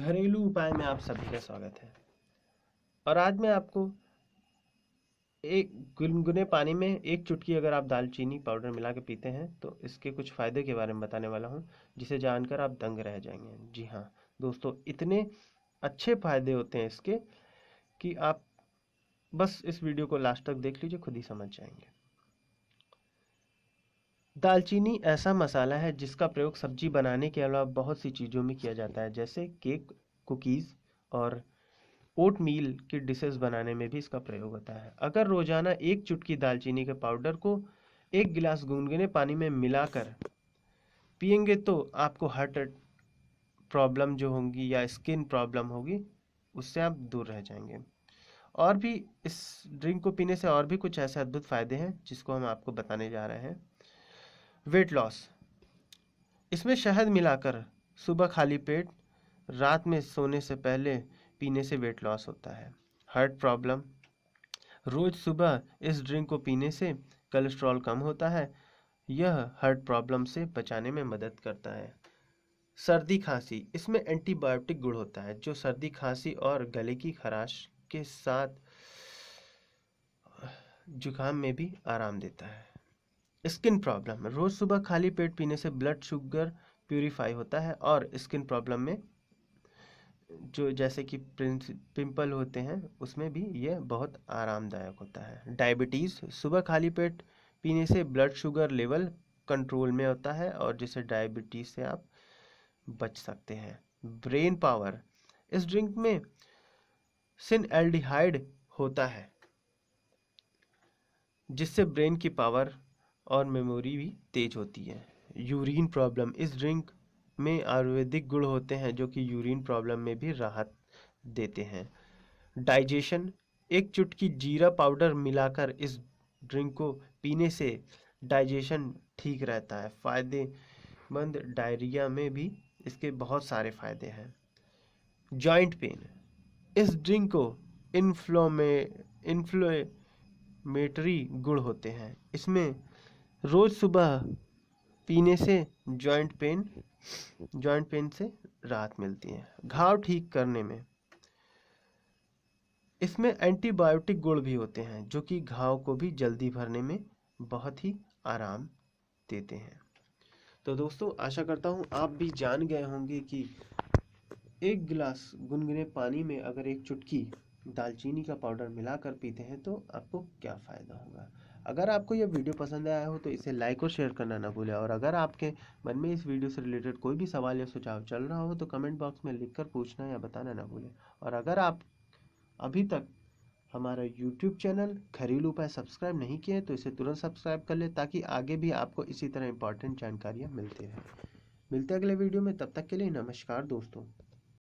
घरेलू उपाय में आप सभी का स्वागत है और आज मैं आपको एक गुनगुने पानी में एक चुटकी अगर आप दालचीनी पाउडर मिला के पीते हैं तो इसके कुछ फ़ायदे के बारे में बताने वाला हूँ जिसे जानकर आप दंग रह जाएंगे जी हाँ दोस्तों इतने अच्छे फ़ायदे होते हैं इसके कि आप बस इस वीडियो को लास्ट तक देख लीजिए खुद ही समझ जाएंगे दालचीनी ऐसा मसाला है जिसका प्रयोग सब्जी बनाने के अलावा बहुत सी चीज़ों में किया जाता है जैसे केक कुकीज़ और ओट मील के डिशेस बनाने में भी इसका प्रयोग होता है अगर रोज़ाना एक चुटकी दालचीनी के पाउडर को एक गिलास गुनगुने पानी में मिलाकर पियेंगे तो आपको हार्ट प्रॉब्लम जो होंगी या स्किन प्रॉब्लम होगी उससे आप दूर रह जाएंगे और भी इस ड्रिंक को पीने से और भी कुछ ऐसे अद्भुत फ़ायदे हैं जिसको हम आपको बताने जा रहे हैं वेट लॉस इसमें शहद मिलाकर सुबह खाली पेट रात में सोने से पहले पीने से वेट लॉस होता है हार्ट प्रॉब्लम रोज़ सुबह इस ड्रिंक को पीने से कोलेस्ट्रॉल कम होता है यह हार्ट प्रॉब्लम से बचाने में मदद करता है सर्दी खांसी इसमें एंटीबायोटिक गुण होता है जो सर्दी खांसी और गले की खराश के साथ जुकाम में भी आराम देता है स्किन प्रॉब्लम रोज़ सुबह खाली पेट पीने से ब्लड शुगर प्योरीफाई होता है और स्किन प्रॉब्लम में जो जैसे कि पिंपल होते हैं उसमें भी यह बहुत आरामदायक होता है डायबिटीज़ सुबह खाली पेट पीने से ब्लड शुगर लेवल कंट्रोल में होता है और जिससे डायबिटीज़ से आप बच सकते हैं ब्रेन पावर इस ड्रिंक में सिन एल्डिहाइड होता है जिससे ब्रेन की पावर और मेमोरी भी तेज होती है यूरिन प्रॉब्लम इस ड्रिंक में आयुर्वेदिक गुण होते हैं जो कि यूरिन प्रॉब्लम में भी राहत देते हैं डाइजेशन एक चुटकी जीरा पाउडर मिलाकर इस ड्रिंक को पीने से डाइजेशन ठीक रहता है फ़ायदेमंद डायरिया में भी इसके बहुत सारे फ़ायदे हैं जॉइंट पेन इस ड्रिंक को इन्फ्लोमे इन्फ्लोमेटरी गुण होते हैं इसमें रोज़ सुबह पीने से जॉइंट पेन जॉइंट पेन से राहत मिलती है घाव ठीक करने में इसमें एंटीबायोटिक गुण भी होते हैं जो कि घाव को भी जल्दी भरने में बहुत ही आराम देते हैं तो दोस्तों आशा करता हूँ आप भी जान गए होंगे कि एक गिलास गुनगुने पानी में अगर एक चुटकी दालचीनी का पाउडर मिलाकर पीते हैं तो आपको क्या फ़ायदा होगा अगर आपको यह वीडियो पसंद आया हो तो इसे लाइक और शेयर करना ना भूलें और अगर आपके मन में इस वीडियो से रिलेटेड कोई भी सवाल या सुझाव चल रहा हो तो कमेंट बॉक्स में लिखकर पूछना या बताना ना भूलें और अगर आप अभी तक हमारा यूट्यूब चैनल घरेलू उपाय सब्सक्राइब नहीं किए तो इसे तुरंत सब्सक्राइब कर लें ताकि आगे भी आपको इसी तरह इंपॉर्टेंट जानकारियाँ मिलती रहें मिलते अगले वीडियो में तब तक के लिए नमस्कार दोस्तों